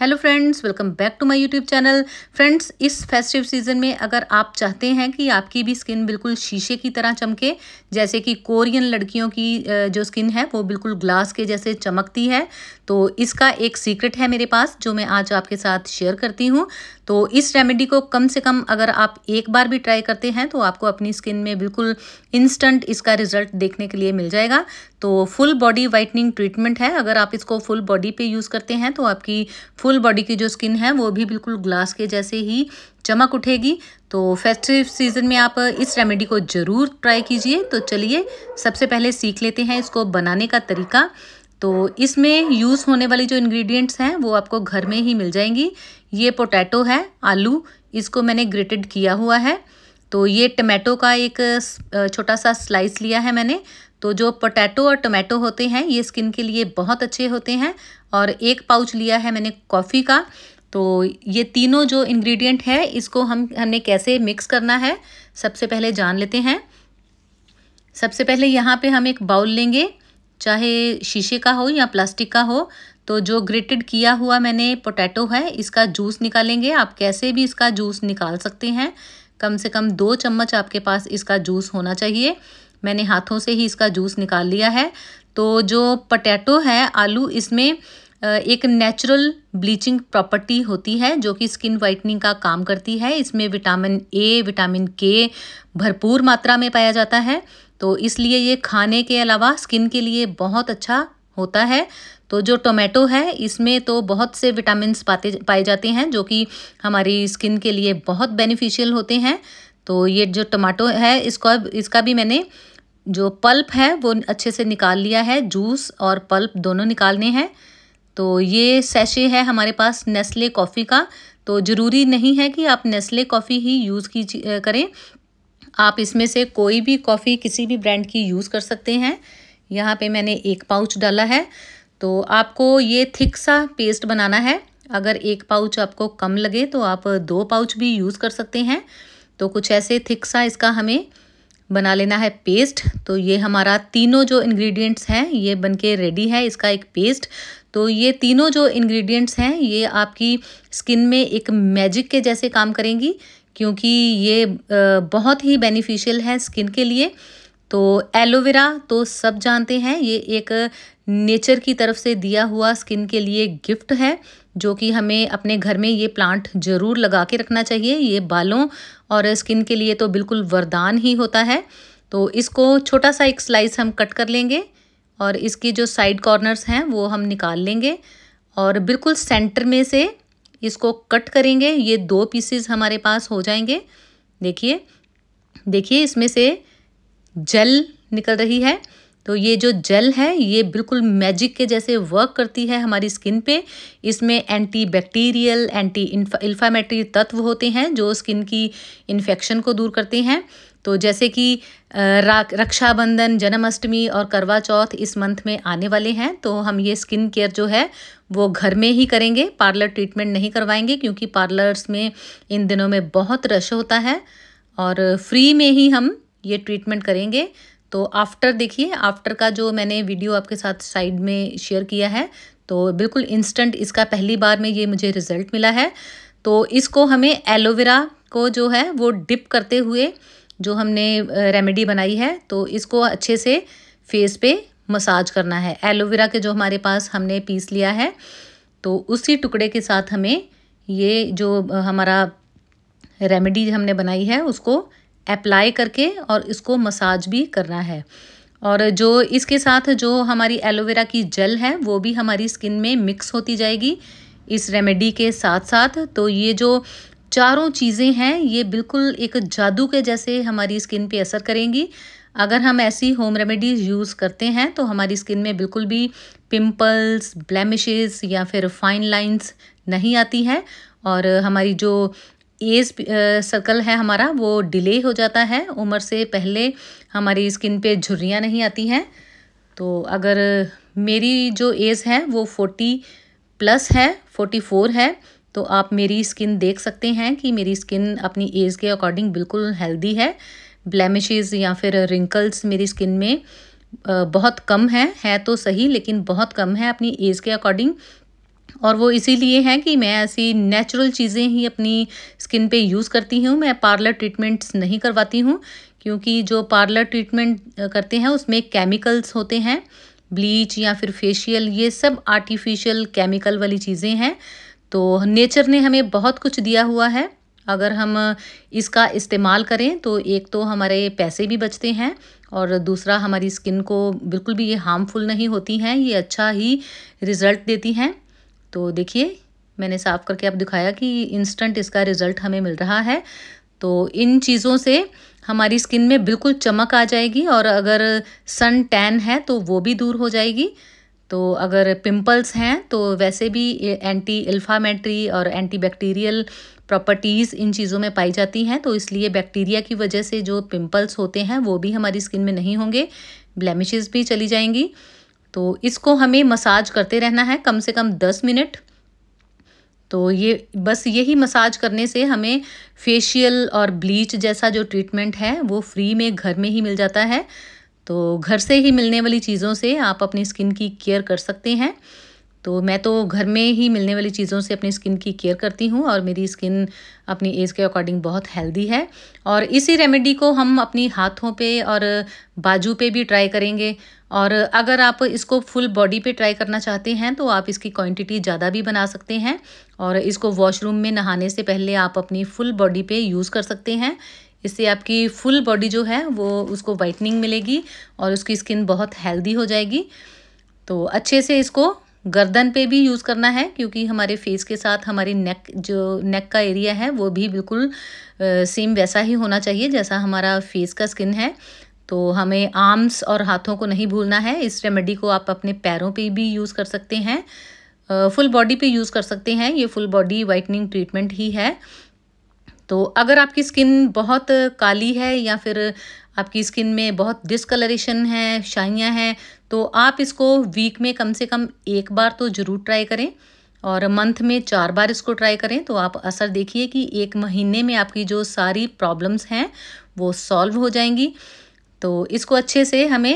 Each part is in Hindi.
hello friends welcome back to my YouTube channel friends इस फेस्टिव सीज़न में अगर आप चाहते हैं कि आपकी भी स्किन बिल्कुल शीशे की तरह चमके जैसे कि कोरियन लड़कियों की जो स्किन है वो बिल्कुल ग्लास के जैसे चमकती है तो इसका एक सीक्रेट है मेरे पास जो मैं आज आपके साथ शेयर करती हूँ तो इस रेमेडी को कम से कम अगर आप एक बार भी ट्राई करते हैं तो आपको अपनी स्किन में बिल्कुल इंस्टेंट इसका रिजल्ट देखने के लिए मिल जाएगा तो फुल बॉडी वाइटनिंग ट्रीटमेंट है अगर आप इसको फुल बॉडी पे यूज़ करते हैं तो आपकी फुल बॉडी की जो स्किन है वो भी बिल्कुल ग्लास के जैसे ही चमक उठेगी तो फेस्टिव सीज़न में आप इस रेमेडी को ज़रूर ट्राई कीजिए तो चलिए सबसे पहले सीख लेते हैं इसको बनाने का तरीका तो इसमें यूज़ होने वाली जो इंग्रेडिएंट्स हैं वो आपको घर में ही मिल जाएंगी ये पोटैटो है आलू इसको मैंने ग्रेटेड किया हुआ है तो ये टमेटो का एक छोटा सा स्लाइस लिया है मैंने तो जो पोटैटो और टोमेटो होते हैं ये स्किन के लिए बहुत अच्छे होते हैं और एक पाउच लिया है मैंने कॉफ़ी का तो ये तीनों जो इंग्रेडिएंट है इसको हम हमने कैसे मिक्स करना है सबसे पहले जान लेते हैं सबसे पहले यहाँ पे हम एक बाउल लेंगे चाहे शीशे का हो या प्लास्टिक का हो तो जो ग्रेटेड किया हुआ मैंने पोटैटो है इसका जूस निकालेंगे आप कैसे भी इसका जूस निकाल सकते हैं कम से कम दो चम्मच आपके पास इसका जूस होना चाहिए मैंने हाथों से ही इसका जूस निकाल लिया है तो जो पटैटो है आलू इसमें एक नेचुरल ब्लीचिंग प्रॉपर्टी होती है जो कि स्किन वाइटनिंग का काम करती है इसमें विटामिन ए विटामिन के भरपूर मात्रा में पाया जाता है तो इसलिए ये खाने के अलावा स्किन के लिए बहुत अच्छा होता है तो जो टोमेटो है इसमें तो बहुत से विटामिन पाते पाए जाते हैं जो कि हमारी स्किन के लिए बहुत बेनिफिशियल होते हैं तो ये जो टमाटो है इसको इसका भी मैंने जो पल्प है वो अच्छे से निकाल लिया है जूस और पल्प दोनों निकालने हैं तो ये सैशे है हमारे पास नेस्ले कॉफ़ी का तो ज़रूरी नहीं है कि आप नेस्ले कॉफ़ी ही यूज़ कीजिए करें आप इसमें से कोई भी कॉफ़ी किसी भी ब्रांड की यूज़ कर सकते हैं यहाँ पे मैंने एक पाउच डाला है तो आपको ये थिक सा पेस्ट बनाना है अगर एक पाउच आपको कम लगे तो आप दो पाउच भी यूज़ कर सकते हैं तो कुछ ऐसे थिक सा इसका हमें बना लेना है पेस्ट तो ये हमारा तीनों जो इंग्रेडिएंट्स हैं ये बनके रेडी है इसका एक पेस्ट तो ये तीनों जो इंग्रेडिएंट्स हैं ये आपकी स्किन में एक मैजिक के जैसे काम करेंगी क्योंकि ये बहुत ही बेनिफिशियल है स्किन के लिए तो एलोवेरा तो सब जानते हैं ये एक नेचर की तरफ से दिया हुआ स्किन के लिए गिफ्ट है जो कि हमें अपने घर में ये प्लांट ज़रूर लगा के रखना चाहिए ये बालों और स्किन के लिए तो बिल्कुल वरदान ही होता है तो इसको छोटा सा एक स्लाइस हम कट कर लेंगे और इसकी जो साइड कॉर्नर्स हैं वो हम निकाल लेंगे और बिल्कुल सेंटर में से इसको कट करेंगे ये दो पीसेस हमारे पास हो जाएंगे देखिए देखिए इसमें से जल निकल रही है तो ये जो जेल है ये बिल्कुल मैजिक के जैसे वर्क करती है हमारी स्किन पे इसमें एंटी बैक्टीरियल एंटी इन्फामेटरी तत्व होते हैं जो स्किन की इन्फेक्शन को दूर करते हैं तो जैसे कि रक्षाबंधन जन्माष्टमी और करवा चौथ इस मंथ में आने वाले हैं तो हम ये स्किन केयर जो है वो घर में ही करेंगे पार्लर ट्रीटमेंट नहीं करवाएंगे क्योंकि पार्लर्स में इन दिनों में बहुत रश होता है और फ्री में ही हम ये ट्रीटमेंट करेंगे तो आफ्टर देखिए आफ्टर का जो मैंने वीडियो आपके साथ साइड में शेयर किया है तो बिल्कुल इंस्टेंट इसका पहली बार में ये मुझे रिज़ल्ट मिला है तो इसको हमें एलोवेरा को जो है वो डिप करते हुए जो हमने रेमेडी बनाई है तो इसको अच्छे से फेस पे मसाज करना है एलोवेरा के जो हमारे पास हमने पीस लिया है तो उसी टुकड़े के साथ हमें ये जो हमारा रेमेडी हमने बनाई है उसको अप्लाई करके और इसको मसाज भी करना है और जो इसके साथ जो हमारी एलोवेरा की जेल है वो भी हमारी स्किन में मिक्स होती जाएगी इस रेमेडी के साथ साथ तो ये जो चारों चीज़ें हैं ये बिल्कुल एक जादू के जैसे हमारी स्किन पे असर करेंगी अगर हम ऐसी होम रेमेडीज़ यूज़ करते हैं तो हमारी स्किन में बिल्कुल भी पिंपल्स ब्लैमिशेस या फिर फाइन लाइंस नहीं आती हैं और हमारी जो एज सर्कल है हमारा वो डिले हो जाता है उम्र से पहले हमारी स्किन पे झुर्रियाँ नहीं आती हैं तो अगर मेरी जो एज है वो फोर्टी प्लस है फोर्टी फोर है तो आप मेरी स्किन देख सकते हैं कि मेरी स्किन अपनी एज के अकॉर्डिंग बिल्कुल हेल्दी है ब्लैमिशेज या फिर रिंकल्स मेरी स्किन में बहुत कम है है तो सही लेकिन बहुत कम है अपनी एज के अकॉर्डिंग और वो इसीलिए हैं कि मैं ऐसी नेचुरल चीज़ें ही अपनी स्किन पे यूज़ करती हूँ मैं पार्लर ट्रीटमेंट्स नहीं करवाती हूँ क्योंकि जो पार्लर ट्रीटमेंट करते हैं उसमें केमिकल्स होते हैं ब्लीच या फिर फेशियल ये सब आर्टिफिशियल केमिकल वाली चीज़ें हैं तो नेचर ने हमें बहुत कुछ दिया हुआ है अगर हम इसका इस्तेमाल करें तो एक तो हमारे पैसे भी बचते हैं और दूसरा हमारी स्किन को बिल्कुल भी ये हार्मफुल नहीं होती हैं ये अच्छा ही रिज़ल्ट देती हैं तो देखिए मैंने साफ़ करके आप दिखाया कि इंस्टेंट इसका रिज़ल्ट हमें मिल रहा है तो इन चीज़ों से हमारी स्किन में बिल्कुल चमक आ जाएगी और अगर सन टैन है तो वो भी दूर हो जाएगी तो अगर पिंपल्स हैं तो वैसे भी एंटी इल्फामेट्री और एंटी बैक्टीरियल प्रॉपर्टीज़ इन चीज़ों में पाई जाती हैं तो इसलिए बैक्टीरिया की वजह से जो पिंपल्स होते हैं वो भी हमारी स्किन में नहीं होंगे ब्लैमिशेज़ भी चली जाएंगी तो इसको हमें मसाज करते रहना है कम से कम दस मिनट तो ये बस यही मसाज करने से हमें फेशियल और ब्लीच जैसा जो ट्रीटमेंट है वो फ्री में घर में ही मिल जाता है तो घर से ही मिलने वाली चीज़ों से आप अपनी स्किन की केयर कर सकते हैं तो मैं तो घर में ही मिलने वाली चीज़ों से अपनी स्किन की केयर करती हूँ और मेरी स्किन अपनी एज के अकॉर्डिंग बहुत हेल्दी है और इसी रेमेडी को हम अपनी हाथों पे और बाजू पे भी ट्राई करेंगे और अगर आप इसको फुल बॉडी पे ट्राई करना चाहते हैं तो आप इसकी क्वांटिटी ज़्यादा भी बना सकते हैं और इसको वॉशरूम में नहाने से पहले आप अपनी फुल बॉडी पर यूज़ कर सकते हैं इससे आपकी फुल बॉडी जो है वो उसको वाइटनिंग मिलेगी और उसकी स्किन बहुत हेल्दी हो जाएगी तो अच्छे से इसको गर्दन पे भी यूज़ करना है क्योंकि हमारे फेस के साथ हमारी नेक जो नेक का एरिया है वो भी बिल्कुल सेम वैसा ही होना चाहिए जैसा हमारा फेस का स्किन है तो हमें आर्म्स और हाथों को नहीं भूलना है इस रेमेडी को आप अपने पैरों पे भी यूज़ कर सकते हैं फुल बॉडी पे यूज़ कर सकते हैं ये फुल बॉडी वाइटनिंग ट्रीटमेंट ही है तो अगर आपकी स्किन बहुत काली है या फिर आपकी स्किन में बहुत डिसकलरेशन है शाइयाँ हैं तो आप इसको वीक में कम से कम एक बार तो ज़रूर ट्राई करें और मंथ में चार बार इसको ट्राई करें तो आप असर देखिए कि एक महीने में आपकी जो सारी प्रॉब्लम्स हैं वो सॉल्व हो जाएंगी तो इसको अच्छे से हमें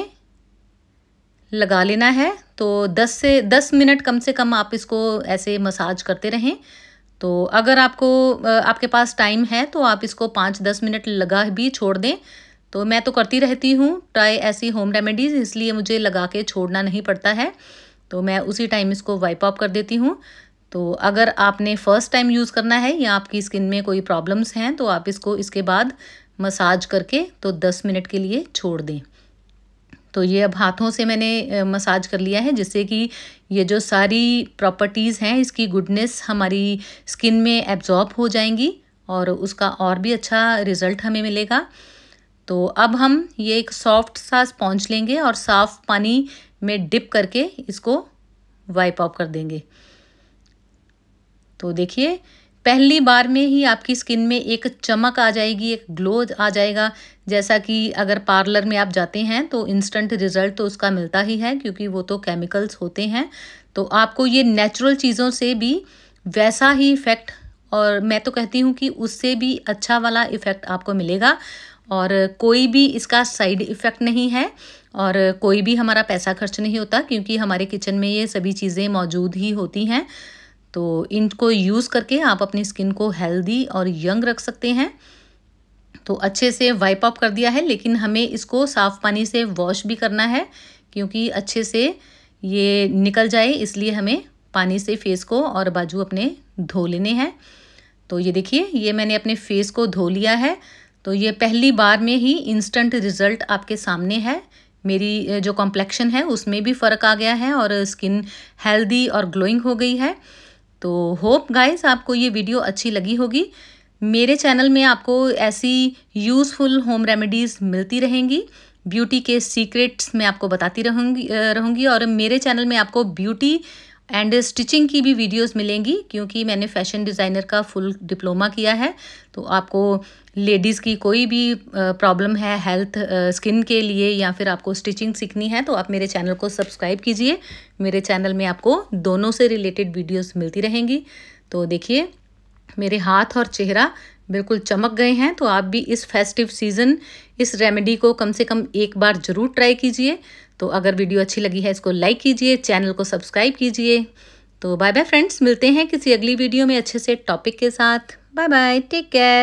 लगा लेना है तो 10 से 10 मिनट कम से कम आप इसको ऐसे मसाज करते रहें तो अगर आपको आपके पास टाइम है तो आप इसको पाँच दस मिनट लगा भी छोड़ दें तो मैं तो करती रहती हूँ ट्राई ऐसी होम रेमेडीज़ इसलिए मुझे लगा के छोड़ना नहीं पड़ता है तो मैं उसी टाइम इसको वाइप ऑफ कर देती हूँ तो अगर आपने फ़र्स्ट टाइम यूज़ करना है या आपकी स्किन में कोई प्रॉब्लम्स हैं तो आप इसको इसके बाद मसाज करके तो दस मिनट के लिए छोड़ दें तो ये अब हाथों से मैंने मसाज कर लिया है जिससे कि ये जो सारी प्रॉपर्टीज़ हैं इसकी गुडनेस हमारी स्किन में एब्जॉर्ब हो जाएंगी और उसका और भी अच्छा रिज़ल्ट हमें मिलेगा तो अब हम ये एक सॉफ्ट सा स्पॉन्ज लेंगे और साफ पानी में डिप करके इसको वाइप ऑफ कर देंगे तो देखिए पहली बार में ही आपकी स्किन में एक चमक आ जाएगी एक ग्लो आ जाएगा जैसा कि अगर पार्लर में आप जाते हैं तो इंस्टेंट रिजल्ट तो उसका मिलता ही है क्योंकि वो तो केमिकल्स होते हैं तो आपको ये नेचुरल चीज़ों से भी वैसा ही इफ़ेक्ट और मैं तो कहती हूँ कि उससे भी अच्छा वाला इफ़ेक्ट आपको मिलेगा और कोई भी इसका साइड इफ़ेक्ट नहीं है और कोई भी हमारा पैसा खर्च नहीं होता क्योंकि हमारे किचन में ये सभी चीज़ें मौजूद ही होती हैं तो इनको यूज़ करके आप अपनी स्किन को हेल्दी और यंग रख सकते हैं तो अच्छे से वाइप अप कर दिया है लेकिन हमें इसको साफ़ पानी से वॉश भी करना है क्योंकि अच्छे से ये निकल जाए इसलिए हमें पानी से फेस को और बाजू अपने धो लेने हैं तो ये देखिए ये मैंने अपने फेस को धो लिया है तो ये पहली बार में ही इंस्टेंट रिजल्ट आपके सामने है मेरी जो कॉम्प्लेक्शन है उसमें भी फ़र्क आ गया है और स्किन हेल्दी और ग्लोइंग हो गई है तो होप गाइस आपको ये वीडियो अच्छी लगी होगी मेरे चैनल में आपको ऐसी यूज़फुल होम रेमेडीज़ मिलती रहेंगी ब्यूटी के सीक्रेट्स मैं आपको बताती रहूँगी रहूँगी और मेरे चैनल में आपको ब्यूटी एंड स्टिचिंग की भी वीडियोस मिलेंगी क्योंकि मैंने फैशन डिज़ाइनर का फुल डिप्लोमा किया है तो आपको लेडीज़ की कोई भी प्रॉब्लम है हेल्थ स्किन के लिए या फिर आपको स्टिचिंग सीखनी है तो आप मेरे चैनल को सब्सक्राइब कीजिए मेरे चैनल में आपको दोनों से रिलेटेड वीडियोस मिलती रहेंगी तो देखिए मेरे हाथ और चेहरा बिल्कुल चमक गए हैं तो आप भी इस फेस्टिव सीज़न इस रेमेडी को कम से कम एक बार ज़रूर ट्राई कीजिए तो अगर वीडियो अच्छी लगी है इसको लाइक कीजिए चैनल को सब्सक्राइब कीजिए तो बाय बाय फ्रेंड्स मिलते हैं किसी अगली वीडियो में अच्छे से टॉपिक के साथ बाय बाय टेक केयर